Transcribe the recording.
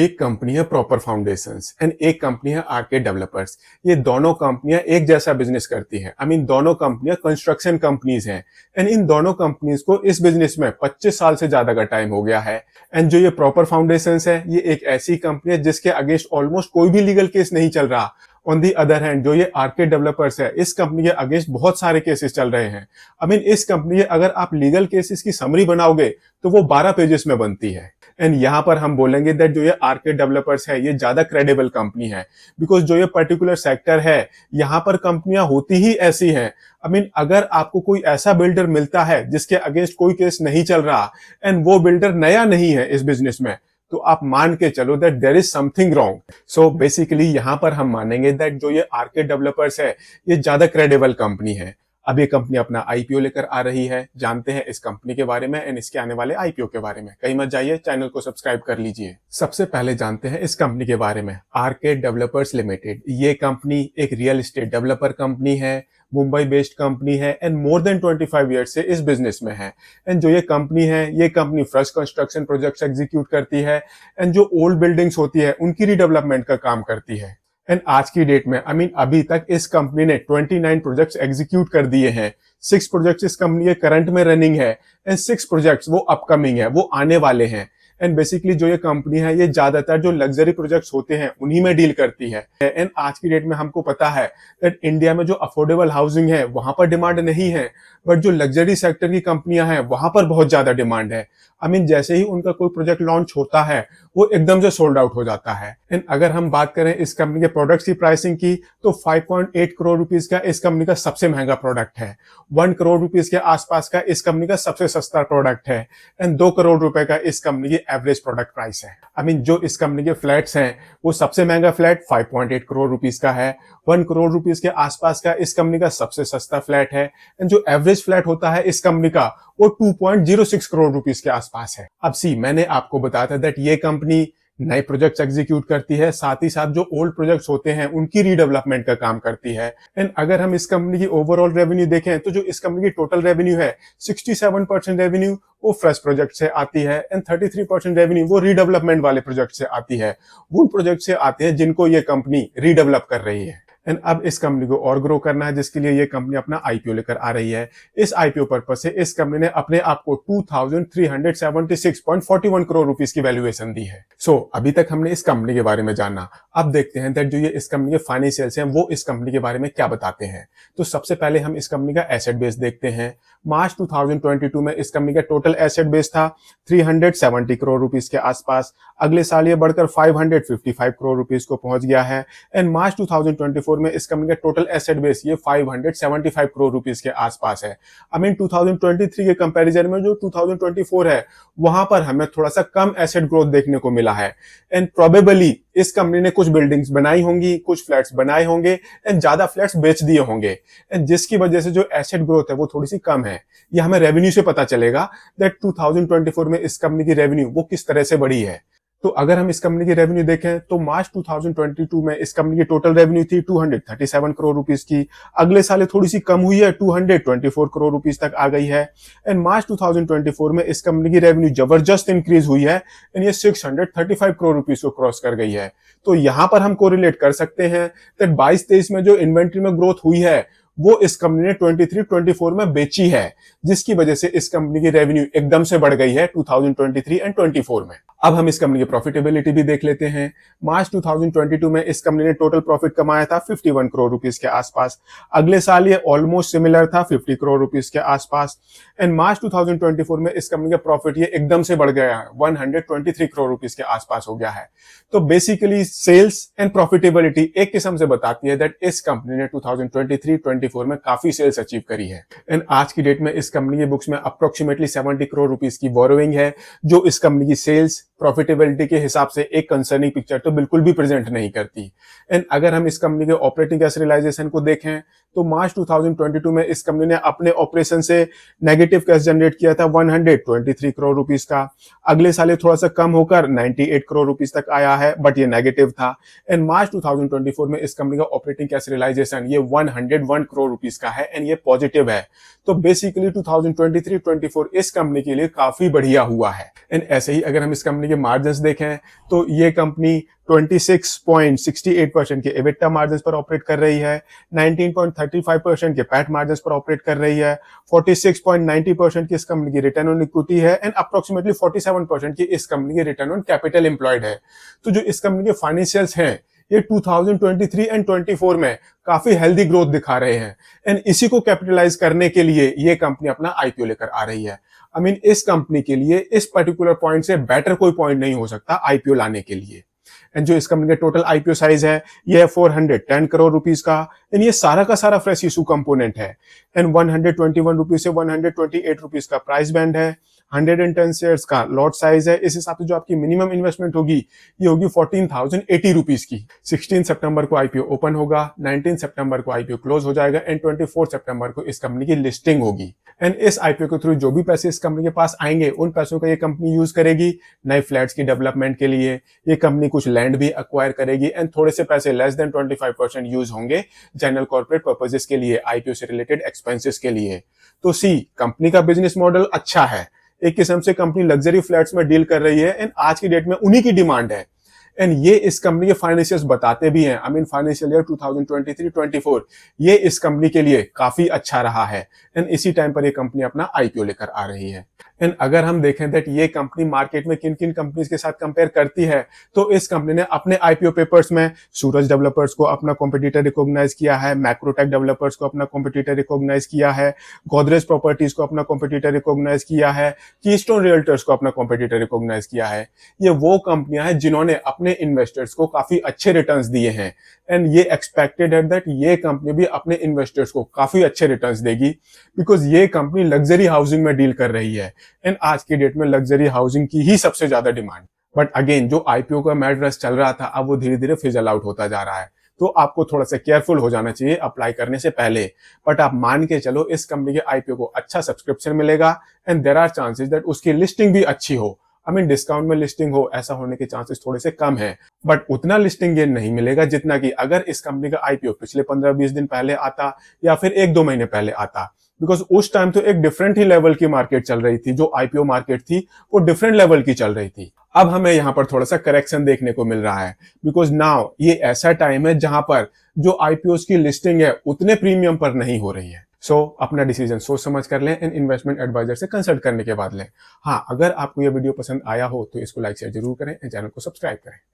एक कंपनी है proper foundation and एक कंपनी है आरके डेवलपर्स ये दोनों कंपनियां एक जैसा बिजनेस करती है आई I मीन mean, दोनों कंपनियां कंस्ट्रक्शन कंपनीज हैं एंड इन दोनों कंपनीज को इस बिजनेस में 25 साल से ज्यादा का टाइम हो गया है एंड जो ये प्रॉपर फाउंडेशन है ये एक ऐसी कंपनी है जिसके अगेंस्ट ऑलमोस्ट कोई भी लीगल केस नहीं चल रहा ऑन दी अदर हैंड जो ये आर्केड डेवलपर्स है इस कंपनी के अगेंस्ट बहुत सारे केसेस चल रहे हैं आई मीन इस कंपनी के अगर आप लीगल केसेस की समरी बनाओगे तो वो बारह पेजेस में बनती है एंड यहाँ पर हम बोलेंगे दैट जो ये आर्केड डेवलपर्स है ये ज्यादा क्रेडिबल कंपनी है बिकॉज जो ये पर्टिकुलर सेक्टर है यहाँ पर कंपनियां होती ही ऐसी हैं आई मीन अगर आपको कोई ऐसा बिल्डर मिलता है जिसके अगेंस्ट कोई केस नहीं चल रहा एंड वो बिल्डर नया नहीं है इस बिजनेस में तो आप मान के चलो that there is something wrong so basically यहां पर हम मानेंगे दैट जो ये आर्केट डेवलपर्स है ये ज्यादा क्रेडिबल कंपनी है अब ये कंपनी अपना आईपीओ लेकर आ रही है जानते हैं इस कंपनी के बारे में एंड इसके आने वाले आईपीओ के बारे में कहीं मत जाइए चैनल को सब्सक्राइब कर लीजिए सबसे पहले जानते हैं इस कंपनी के बारे में आरके डेवलपर्स लिमिटेड ये कंपनी एक रियल इस्टेट डेवलपर कंपनी है मुंबई बेस्ड कंपनी है and more than 25 five year से इस बिजनेस में है एंड जो ये कंपनी है ये company fresh construction projects execute करती है एंड जो ओल्ड बिल्डिंग्स होती है उनकी रिडेवलपमेंट का काम करती है एंड आज की डेट में आई I मीन mean, अभी तक इस कंपनी ने 29 प्रोजेक्ट्स एग्जीक्यूट कर दिए हैं सिक्स प्रोजेक्ट्स इस कंपनी के करंट में रनिंग है एंड सिक्स प्रोजेक्ट्स वो अपकमिंग है वो आने वाले हैं एंड बेसिकली जो ये कंपनी है ये ज्यादातर जो लग्जरी प्रोजेक्ट्स होते हैं उन्हीं में डील करती है एंड आज की डेट में हमको पता है दैट इंडिया में जो अफोर्डेबल हाउसिंग है वहां पर डिमांड नहीं है बट जो लग्जरी सेक्टर की कंपनियां हैं वहां पर बहुत ज्यादा डिमांड है आई मीन जैसे ही उनका कोई प्रोजेक्ट लॉन्च होता है वो एकदम से सोल्ड आउट हो जाता है एंड अगर हम बात करें इस कंपनी के प्रोडक्ट्स की प्राइसिंग की तो 5.8 करोड़ रुपीस का इस कंपनी का सबसे महंगा प्रोडक्ट है वन करोड़ रुपीस के आसपास का इस कंपनी का सबसे सस्ता प्रोडक्ट है एंड दो करोड़ रुपए का इस कंपनी की एवरेज प्रोडक्ट प्राइस है आई I मीन mean, जो इस कंपनी के फ्लैट्स हैं वो सबसे महंगा फ्लैट 5.8 करोड़ रुपीज का है वन करोड़ रुपीज के आसपास का इस कंपनी का सबसे सस्ता फ्लैट है एंड जो एवरेज फ्लैट होता है इस कंपनी का वो 2.06 करोड़ रुपीस के आसपास है अब सी मैंने आपको बताया था दैट ये कंपनी नए प्रोजेक्ट्स एग्जीक्यूट करती है साथ ही साथ जो ओल्ड प्रोजेक्ट्स होते हैं उनकी रीडेवलपमेंट का काम करती है एंड अगर हम इस कंपनी की ओवरऑल रेवेन्यू देखें तो जो इस कंपनी की टोटल रेवेन्यू है 67 परसेंट रेवेन्यू वो फ्रेश प्रोजेक्ट से आती है एंड 33 परसेंट रेवेन्यू वो रीडेवलपमेंट वाले प्रोजेक्ट से आती है उन प्रोजेक्ट से आते हैं जिनको ये कंपनी रीडेवलप कर रही है एंड अब इस कंपनी को और ग्रो करना है जिसके लिए ये कंपनी अपना आईपीओ लेकर आ रही है इस आईपीओ पर्पज से इस कंपनी ने अपने आप को 2376.41 करोड़ रुपीस की वैल्यूएशन दी है सो so, अभी तक हमने इस कंपनी के बारे में जाना अब देखते हैं दैट जो ये इस कंपनी के फाइनेंशियल्स हैं वो इस कंपनी के बारे में क्या बताते हैं तो सबसे पहले हम इस कंपनी का एसेट बेस देखते हैं मार्च 2022 में इस कंपनी का टोटल एसेट बेस था 370 करोड़ रुपीस के आसपास अगले साल ये बढ़कर 555 करोड़ रुपीस को पहुंच गया है एंड मार्च 2024 2024 में इस कंपनी का टोटल एसेट बेस ये 575 करोड़ रुपीस के आसपास है आई मीन 2023 के कंपैरिजन में जो 2024 है वहां पर हमें थोड़ा सा कम एसेट ग्रोथ देखने को मिला है एंड प्रोबेबली इस कंपनी ने कुछ बिल्डिंग्स बनाई होंगी कुछ फ्लैट्स बनाए होंगे एंड ज्यादा फ्लैट्स बेच दिए होंगे एंड जिसकी वजह से जो एसेट ग्रोथ है वो थोड़ी सी कम है यह हमें रेवेन्यू से पता चलेगा दैट 2024 में इस कंपनी की रेवेन्यू वो किस तरह से बढ़ी है तो अगर हम इस कंपनी की रेवेन्यू देखें तो मार्च 2022 में इस कंपनी की टोटल रेवेन्यू थी 237 करोड़ रुपीस की अगले साल थोड़ी सी कम हुई है 224 करोड़ रुपीस तक आ गई है एंड मार्च 2024 में इस कंपनी की रेवेन्यू जबरदस्त इंक्रीज हुई है एंड ये 635 करोड़ रुपीस को क्रॉस कर गई है तो यहां पर हम कोरिलेट कर सकते हैं दैट बाईस तेईस में जो इन्वेंट्री में ग्रोथ हुई है वो इस कंपनी ने 23 24 में बेची है जिसकी वजह से इस कंपनी की रेवेन्यू एकदम से बढ़ गई है 2023 एंड 24 में अब हम इस कंपनी की प्रॉफिटेबिलिटी भी देख लेते हैं मार्च 2022 में इस कंपनी ने टोटल प्रॉफिट कमाया था 51 करोड़ रुपीस के आसपास अगले साल ये ऑलमोस्ट सिमिलर था 50 करोड़ रुपीस के आसपास एंड मार्च 2024 में इस कंपनी का प्रॉफिट ये एकदम से बढ़ गया है 123 करोड़ रुपीस के आसपास हो गया है तो बेसिकली सेल्स एंड प्रॉफिटेबिलिटी एक किस्म से बताती है दैट इस कंपनी ने 2023-24 में काफी सेल्स अचीव करी है एंड आज की डेट में इस कंपनी के बुक्स में अप्रोक्सीमेटली सेवेंटी करोड़ रुपीज की बोरोइंग है जो इस कंपनी की सेल्स प्रॉफिटेबिलिटी के हिसाब से एक कंसर्निंग पिक्चर तो बिल्कुल भी प्रेजेंट नहीं करती एंड अगर हम इस कंपनी के ऑपरेटिंग गैस रियलाइजेशन को देखें तो मार्च 2022 में इस कंपनी ने अपने ऑपरेशन से नेगेटिव कैश जनरेट किया था 123 करोड़ रुपीस का अगले साल थोड़ा सा कम होकर 98 करोड़ रुपीस तक आया है बट ये नेगेटिव था एंड मार्च 2024 में इस कंपनी का ऑपरेटिंग कैश रियलाइजेशन ये 101 करोड़ रुपीस का है एंड ये पॉजिटिव है तो बेसिकली 2023-24 इस कंपनी के लिए काफी बढ़िया हुआ है एंड ऐसे ही अगर हम इस कंपनी कंपनी के मार्जिन देखें तो ये कंपनी 26.68 परसेंट के एबिटा मार्जिन पर ऑपरेट कर रही है 19.35 परसेंट के पैट मार्जिन पर ऑपरेट कर रही है 46.90 परसेंट की इस कंपनी की रिटर्न ऑन इक्विटी है एंड अप्रोक्सीमेटली 47 परसेंट की इस कंपनी की रिटर्न ऑन कैपिटल एम्प्लॉयड है तो जो इस कंपनी के फाइनेंशियल्स हैं ये 2023 एंड 24 में काफी हेल्दी ग्रोथ दिखा रहे हैं एंड इसी को कैपिटलाइज करने के लिए ये कंपनी अपना आईपीओ लेकर आ रही है आई मीन इस कंपनी के लिए इस पर्टिकुलर पॉइंट से बेटर कोई पॉइंट नहीं हो सकता आईपीओ लाने के लिए एंड जो इस कंपनी का टोटल आईपीओ साइज है यह four hundred ten crore rupees का एंड ये सारा का सारा फ्रेश इशू कंपोनेंट है and one hundred twenty one rupees से one hundred twenty eight rupees का प्राइस बैंड है हंड्रेड एंड टेन शेयर का लॉट साइज है इस हिसाब से जो आपकी मिनिमम इन्वेस्टमेंट होगी ये होगी फोर्टीन थाउजेंड एटी रुपीज की सिक्सटीन सेप्टेम्बर को आईपीओ ओपन होगा नाइनटीन सेप्टेम्बर को आईपीओ क्लोज हो जाएगा एंड ट्वेंटी फोर सेप्टेम्बर को इस कंपनी की लिस्टिंग होगी एंड इस आईपीओ के थ्रू जो भी पैसे इस कंपनी के पास आएंगे उन पैसों का ये कंपनी यूज करेगी नए फ्लैट्स की डेवलपमेंट के लिए ये कंपनी कुछ लैंड भी अक्वायर करेगी एंड थोड़े से पैसे less than twenty five percent use होंगे जनरल कॉर्पोरेट पर्पजेस के लिए आईपीओ से रिलेटेड एक्सपेंसिस के लिए तो सी कंपनी का बिजनेस मॉडल अच्छा है एक किस्म से कंपनी लग्जरी फ्लैट्स में डील कर रही है एंड आज की डेट में उन्हीं की डिमांड है एंड ये इस कंपनी के फाइनेंशियल बताते भी हैं आई मीन फाइनेंशियल ईयर 2023-24 ये इस कंपनी के लिए काफी अच्छा रहा है एंड इसी टाइम पर ये कंपनी अपना आईपीओ लेकर आ रही है एंड अगर हम देखें दैट ये कंपनी मार्केट में किन किन कंपनीज के साथ कंपेयर करती है तो इस कंपनी ने अपने आईपीओ पेपर्स में सूरज डेवलपर्स को अपना कॉम्पिटिटर रिकॉग्नाइज किया है मैक्रोटेक डेवलपर्स को अपना कॉम्पिटिटर रिकॉग्नाइज किया है गोदरेज प्रॉपर्टीज को अपना कॉम्पिटिटर रिकॉग्नाइज किया है कीस्टोन रियल्टर्स को अपना कॉम्पिटिटर रिकॉग्नाइज किया है ये वो कंपनियां हैं जिन्होंने अपने इन्वेस्टर्स को काफी अच्छे रिटर्न दिए हैं एंड ये एक्सपेक्टेड है दैट ये कंपनी भी अपने इन्वेस्टर्स को काफी अच्छे रिटर्न्स देगी बिकॉज ये कंपनी लग्जरी हाउसिंग में डील कर रही है एंड आज की डेट में लग्जरी हाउसिंग की ही सबसे ज्यादा डिमांड बट अगेन जो आईपीओ का मैड चल रहा था अब वो धीरे धीरे फिजल आउट होता जा रहा है तो आपको थोड़ा सा केयरफुल हो जाना चाहिए अप्लाई करने से पहले बट आप मान के चलो इस कंपनी के आईपीओ को अच्छा सब्सक्रिप्शन मिलेगा and there are chances that उसकी लिस्टिंग भी अच्छी हो आई मीन डिस्काउंट में लिस्टिंग हो ऐसा होने के चांसेस थोड़े से कम है बट उतना लिस्टिंग गेन नहीं मिलेगा जितना कि अगर इस कंपनी का आईपीओ पिछले पंद्रह बीस दिन पहले आता या फिर एक दो महीने पहले आता बिकॉज उस टाइम तो एक डिफरेंट ही लेवल की मार्केट चल रही थी जो आईपीओ मार्केट थी वो डिफरेंट लेवल की चल रही थी अब हमें यहाँ पर थोड़ा सा करेक्शन देखने को मिल रहा है बिकॉज नाउ ये ऐसा टाइम है जहां पर जो आईपीओ की लिस्टिंग है उतने प्रीमियम पर नहीं हो रही है सो so, अपना डिसीजन सोच समझ कर लें एंड इन्वेस्टमेंट एडवाइजर से कंसल्ट करने के बाद लें हाँ अगर आपको यह वीडियो पसंद आया हो तो इसको लाइक शेयर जरूर करें एंड चैनल को सब्सक्राइब करें